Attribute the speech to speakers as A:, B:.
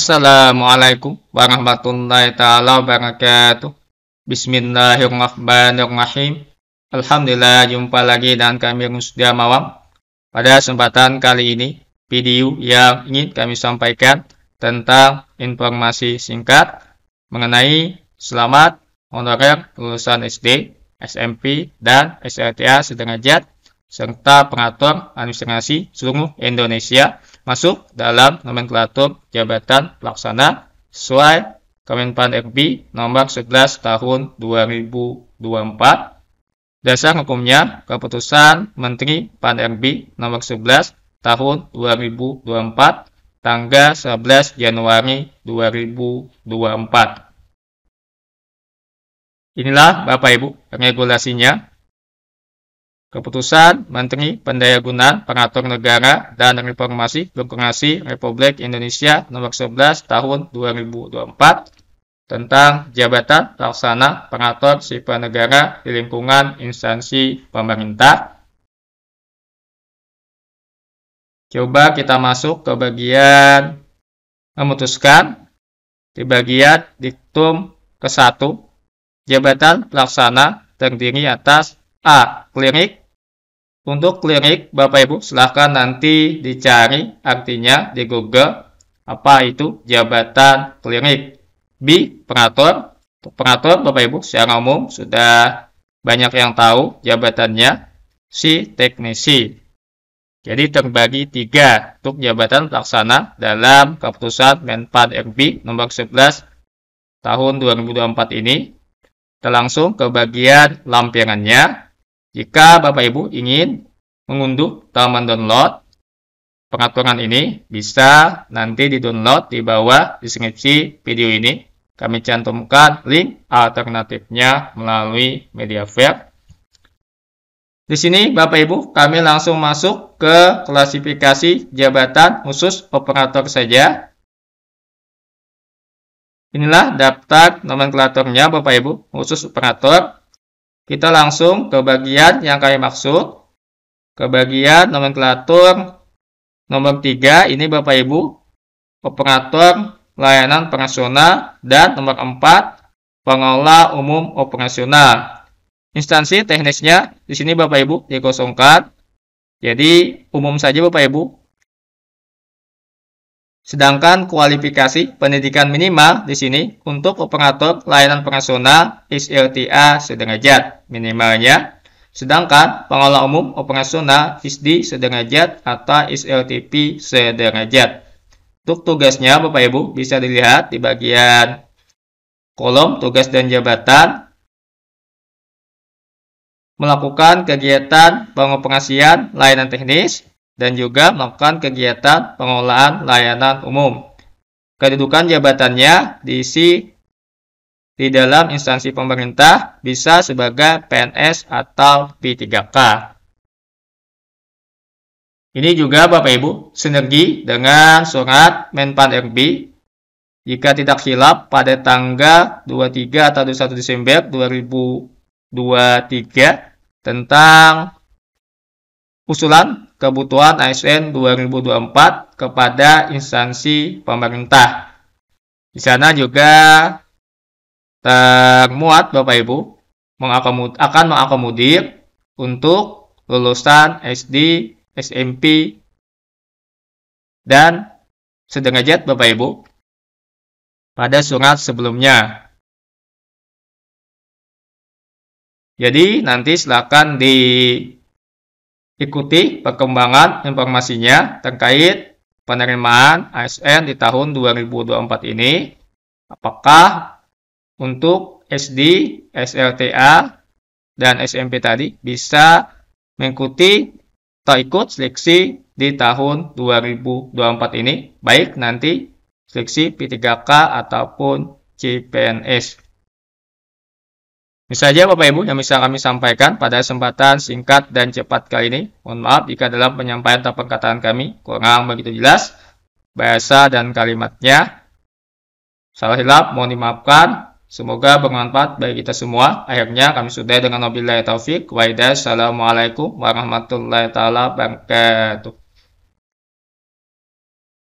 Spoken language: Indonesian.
A: Assalamualaikum warahmatullahi taala wabarakatuh. Bismillahirrahmanirrahim. Alhamdulillah jumpa lagi dengan kami Rusdia Mawam. Pada kesempatan kali ini, video yang ingin kami sampaikan tentang informasi singkat mengenai selamat honorer lulusan SD, SMP, dan SLTA sederajat serta pengatur administrasi seluruh Indonesia masuk dalam nomenklatur jabatan pelaksana sesuai Kemenpan RB nomor 11 tahun 2024. Dasar hukumnya keputusan Menteri Pan RB nomor 11 tahun 2024 tanggal 11 Januari 2024. Inilah Bapak Ibu regulasinya Keputusan Menteri Pendayagunaan Pengatur Negara dan Reformasi Birokrasi Republik Indonesia Nomor 11 Tahun 2024 tentang jabatan pelaksana pengatur sipil negara di lingkungan instansi pemerintah. Coba kita masuk ke bagian memutuskan di bagian diktum ke-1 jabatan pelaksana terdiri atas A. Klinik untuk lirik, Bapak Ibu, silahkan nanti dicari artinya di Google apa itu jabatan klinik. B. Operator. Operator, Bapak Ibu, secara umum sudah banyak yang tahu jabatannya. C. Teknisi. Jadi terbagi tiga untuk jabatan pelaksana dalam keputusan Menpan RB nomor 11 tahun 2024 ini. Kita langsung ke bagian lampirannya. Jika Bapak Ibu ingin mengunduh atau mendownload pengaturan ini, bisa nanti di-download di bawah deskripsi video ini. Kami cantumkan link alternatifnya melalui media web. Di sini Bapak Ibu kami langsung masuk ke klasifikasi jabatan khusus operator saja. Inilah daftar nomenklaturnya Bapak Ibu khusus operator kita langsung ke bagian yang kami maksud. Ke bagian nomenklatur nomor 3, ini Bapak Ibu, operator layanan operasional, dan nomor 4, pengelola umum operasional. Instansi teknisnya di sini Bapak Ibu dikosongkan. Jadi umum saja Bapak Ibu, Sedangkan kualifikasi pendidikan minimal di sini untuk operator layanan operasional SLTA sederajat minimalnya. Sedangkan pengelola umum operasional SD sederajat atau SLTP sederajat. Untuk tugasnya Bapak Ibu bisa dilihat di bagian kolom tugas dan jabatan melakukan kegiatan pengoperasian layanan teknis dan juga melakukan kegiatan pengolahan layanan umum. Kedudukan jabatannya diisi di dalam instansi pemerintah bisa sebagai PNS atau P3K. Ini juga Bapak Ibu sinergi dengan surat Menpan RB jika tidak silap pada tanggal 23 atau 21 Desember 2023 tentang usulan kebutuhan ASN 2024 kepada instansi pemerintah. Di sana juga termuat eh, Bapak Ibu mengakomod akan mengakomodir untuk lulusan SD, SMP, dan sederajat Bapak Ibu pada surat sebelumnya. Jadi nanti silakan di Ikuti perkembangan informasinya terkait penerimaan ASN di tahun 2024 ini. Apakah untuk SD, SLTA, dan SMP tadi bisa mengikuti atau ikut seleksi di tahun 2024 ini, baik nanti seleksi P3K ataupun CPNS. Ini saja Bapak Ibu yang bisa kami sampaikan pada kesempatan singkat dan cepat kali ini. Mohon maaf jika dalam penyampaian atau perkataan kami kurang begitu jelas bahasa dan kalimatnya. Salah hilap, mohon dimaafkan. Semoga bermanfaat bagi kita semua. Akhirnya kami sudah dengan wabillahi taufik. Waidah, Assalamualaikum warahmatullahi wabarakatuh.